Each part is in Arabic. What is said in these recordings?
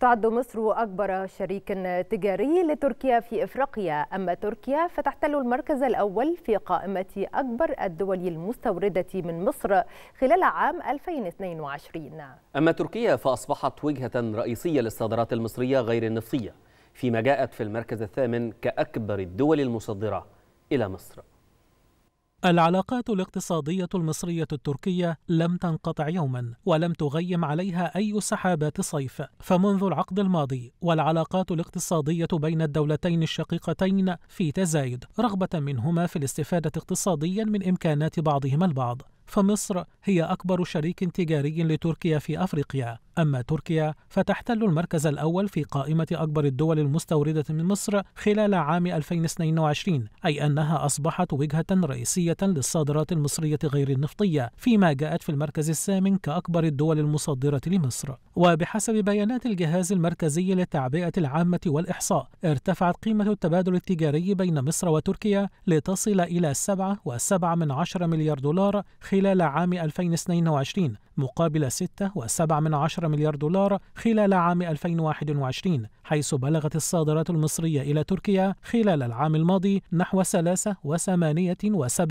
تعد مصر أكبر شريك تجاري لتركيا في إفريقيا أما تركيا فتحتل المركز الأول في قائمة أكبر الدول المستوردة من مصر خلال عام 2022 أما تركيا فأصبحت وجهة رئيسية للصادرات المصرية غير النفطية فيما جاءت في المركز الثامن كأكبر الدول المصدرة إلى مصر العلاقات الاقتصادية المصرية التركية لم تنقطع يوما ولم تغيم عليها أي سحابات صيف فمنذ العقد الماضي والعلاقات الاقتصادية بين الدولتين الشقيقتين في تزايد رغبة منهما في الاستفادة اقتصاديا من إمكانات بعضهما البعض فمصر هي أكبر شريك تجاري لتركيا في أفريقيا أما تركيا فتحتل المركز الأول في قائمة أكبر الدول المستوردة من مصر خلال عام 2022 أي أنها أصبحت وجهة رئيسية للصادرات المصرية غير النفطية فيما جاءت في المركز الثامن كأكبر الدول المصدرة لمصر وبحسب بيانات الجهاز المركزي للتعبئة العامة والإحصاء ارتفعت قيمة التبادل التجاري بين مصر وتركيا لتصل إلى 7.7 من عشر مليار دولار خلال عام 2022 مقابل 6.7 من عشر مليار دولار خلال عام 2021 حيث بلغت الصادرات المصرية إلى تركيا خلال العام الماضي نحو 3.78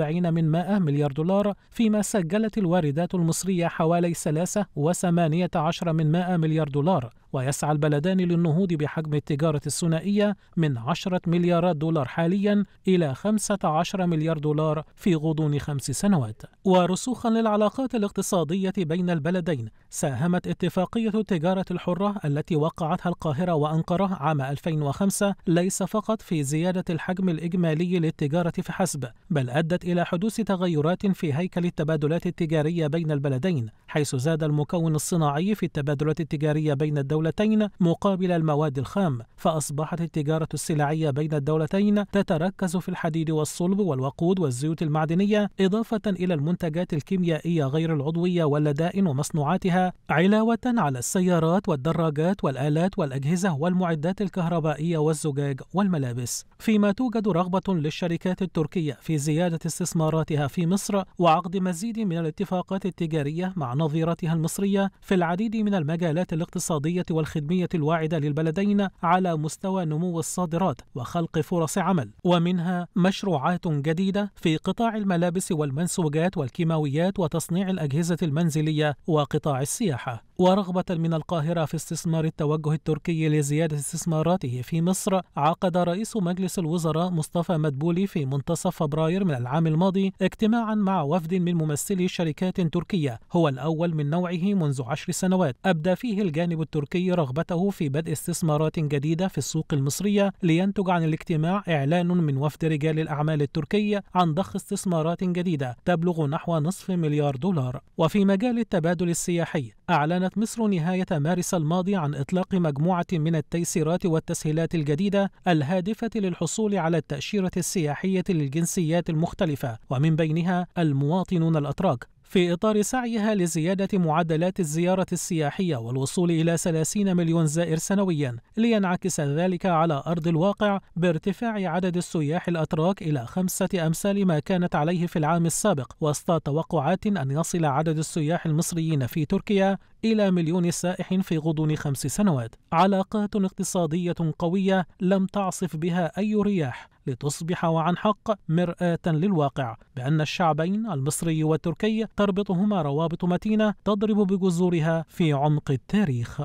من 100 مليار دولار فيما سجلت الواردات المصرية حوالي 3.18 من 100 مليار دولار ويسعى البلدان للنهوض بحجم التجارة الثنائية من 10 مليارات دولار حاليا إلى 15 مليار دولار في غضون خمس سنوات ورسوخا للعلاقات الاقتصادية بين البلدين ساهمت اتفاقية التجارة الحرة التي وقعتها القاهرة وأنقرة عام 2005 ليس فقط في زيادة الحجم الإجمالي للتجارة فحسب بل أدت إلى حدوث تغيرات في هيكل التبادلات التجارية بين البلدين حيث زاد المكون الصناعي في التبادلات التجارية بين الدول الدولتين مقابل المواد الخام فأصبحت التجارة السلعية بين الدولتين تتركز في الحديد والصلب والوقود والزيوت المعدنية إضافة إلى المنتجات الكيميائية غير العضوية واللدائن ومصنوعاتها علاوة على السيارات والدراجات والآلات والأجهزة والمعدات الكهربائية والزجاج والملابس فيما توجد رغبة للشركات التركية في زيادة استثماراتها في مصر وعقد مزيد من الاتفاقات التجارية مع نظيرتها المصرية في العديد من المجالات الاقتصادية والخدمية الواعدة للبلدين على مستوى نمو الصادرات وخلق فرص عمل ومنها مشروعات جديدة في قطاع الملابس والمنسوجات والكيماويات وتصنيع الأجهزة المنزلية وقطاع السياحة ورغبة من القاهرة في استثمار التوجه التركي لزيادة استثماراته في مصر عقد رئيس مجلس الوزراء مصطفى مدبولي في منتصف فبراير من العام الماضي اجتماعا مع وفد من ممثلي شركات تركية هو الأول من نوعه منذ عشر سنوات أبدى فيه الجانب التركي الأمريكي رغبته في بدء استثمارات جديدة في السوق المصرية لينتج عن الاجتماع إعلان من وفد رجال الأعمال التركي عن ضخ استثمارات جديدة تبلغ نحو نصف مليار دولار وفي مجال التبادل السياحي أعلنت مصر نهاية مارس الماضي عن إطلاق مجموعة من التيسيرات والتسهيلات الجديدة الهادفة للحصول على التأشيرة السياحية للجنسيات المختلفة ومن بينها المواطنون الأتراك في إطار سعيها لزيادة معدلات الزيارة السياحية والوصول إلى 30 مليون زائر سنويا لينعكس ذلك على أرض الواقع بارتفاع عدد السياح الأتراك إلى خمسة أمثال ما كانت عليه في العام السابق وسط توقعات أن يصل عدد السياح المصريين في تركيا إلى مليون سائح في غضون خمس سنوات علاقات اقتصادية قوية لم تعصف بها أي رياح لتصبح وعن حق مرآة للواقع بأن الشعبين المصري والتركي تربطهما روابط متينة تضرب بجذورها في عمق التاريخ